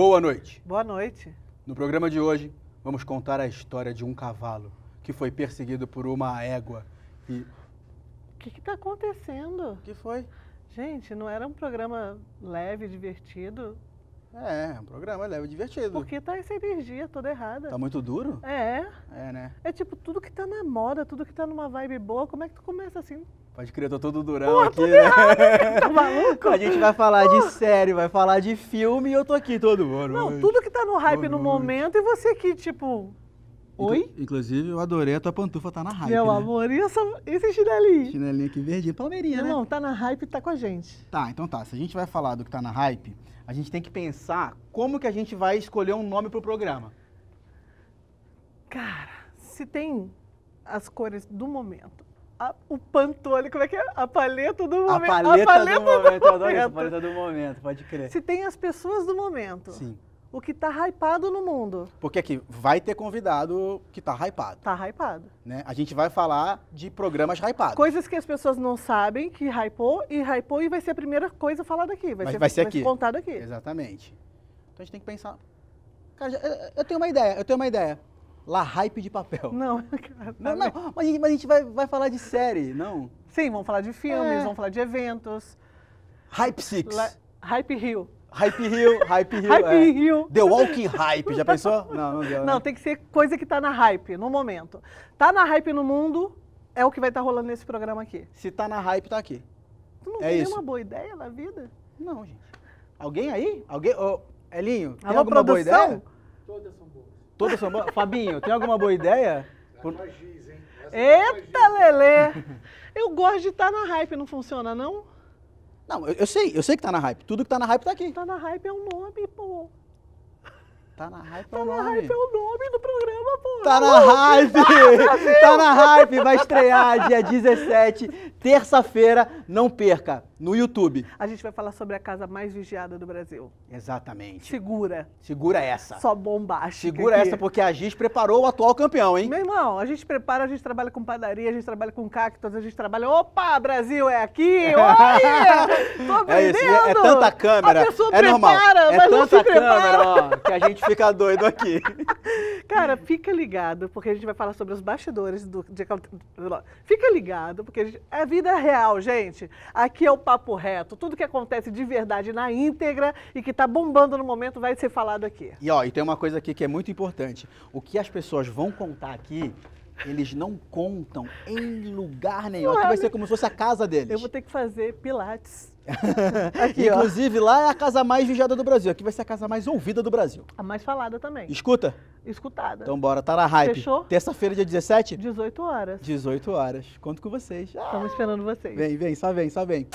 Boa noite. Boa noite. No programa de hoje, vamos contar a história de um cavalo que foi perseguido por uma égua e. O que está acontecendo? O que foi? Gente, não era um programa leve, divertido? É, é um programa leve e divertido. Porque tá essa energia toda errada. Tá muito duro? É. É, né? É tipo, tudo que tá na moda, tudo que tá numa vibe boa, como é que tu começa assim? Pode crer, eu tô todo durão Porra, aqui, né? né? tá maluco? A gente vai falar Porra. de série, vai falar de filme e eu tô aqui todo mundo. Não, tudo que tá no hype todo no mundo. momento e você aqui, tipo. Oi? Inclusive, eu adorei a tua pantufa, tá na hype. Meu né? amor, e essa, esse chinelinho? Chinelinho aqui verdinho, palmeirinha, não, né? Não, tá na hype e tá com a gente. Tá, então tá. Se a gente vai falar do que tá na hype, a gente tem que pensar como que a gente vai escolher um nome pro programa. Cara, se tem as cores do momento a, o pantone, como é que é? A paleta do momento. A paleta, a paleta do, do, momento, eu momento. a paleta do momento, pode crer. Se tem as pessoas do momento. Sim. O que tá hypado no mundo. Porque aqui, vai ter convidado que tá hypado. Tá hypado. Né? A gente vai falar de programas hypados. Coisas que as pessoas não sabem, que hypou e hypou e vai ser a primeira coisa falada aqui. Vai, vai ser, vai ser vai aqui. Ser contado aqui. Exatamente. Então a gente tem que pensar. Cara, eu, eu tenho uma ideia, eu tenho uma ideia. La Hype de papel. Não, cara, não, não. Mas, mas a gente vai, vai falar de série, não? Sim, vamos falar de filmes, é. vamos falar de eventos. Hype Six. La... Hype Hill. Hype Hill, Hype Hill. hype é. Hill. The Walking Hype, já pensou? Não, não deu. Né? Não, né? tem que ser coisa que tá na hype, no momento. Tá na hype no mundo, é o que vai estar tá rolando nesse programa aqui. Se tá na hype, tá aqui. Tu não é tem isso. uma boa ideia na vida? Não, gente. Alguém aí? Alguém? Oh, Elinho, Alô, alguma produção? boa ideia? Todas são boas. Toda essa, Fabinho, tem alguma boa ideia? Por... É giz, hein? É Eita, Lelê! Eu gosto de estar tá na hype, não funciona, não? Não, eu, eu, sei, eu sei que tá na hype. Tudo que tá na hype tá aqui. Tá na hype é um nome, pô. Tá na hype tá é o nome. Tá na hype é o nome do programa, pô. Tá na hype! Ah, tá na hype! Vai estrear dia 17, terça-feira. Não perca, no YouTube. A gente vai falar sobre a casa mais vigiada do Brasil. Exatamente. Segura. Segura essa. Só bombástica. Segura aqui. essa, porque a Giz preparou o atual campeão, hein? Meu irmão, a gente prepara, a gente trabalha com padaria, a gente trabalha com cactos, a gente trabalha... Opa, Brasil é aqui! Olha! Tô aprendendo! É, isso, é, tanta câmera. A pessoa é prepara, normal. É tanta não se prepara. câmera, ó, que a gente ficar doido aqui. Cara, fica ligado, porque a gente vai falar sobre os bastidores do. De, fica ligado, porque a gente, é vida real, gente. Aqui é o papo reto. Tudo que acontece de verdade na íntegra e que está bombando no momento vai ser falado aqui. E ó, e tem uma coisa aqui que é muito importante. O que as pessoas vão contar aqui eles não contam em lugar nenhum. Aqui vai ser como se fosse a casa deles. Eu vou ter que fazer pilates. Aqui, Inclusive, ó. lá é a casa mais vigiada do Brasil. Aqui vai ser a casa mais ouvida do Brasil. A mais falada também. Escuta? Escutada. Então bora, tá na hype. Fechou? Terça-feira, dia 17? 18 horas. 18 horas. Conto com vocês. Estamos ah. esperando vocês. Vem, vem, só vem, só vem.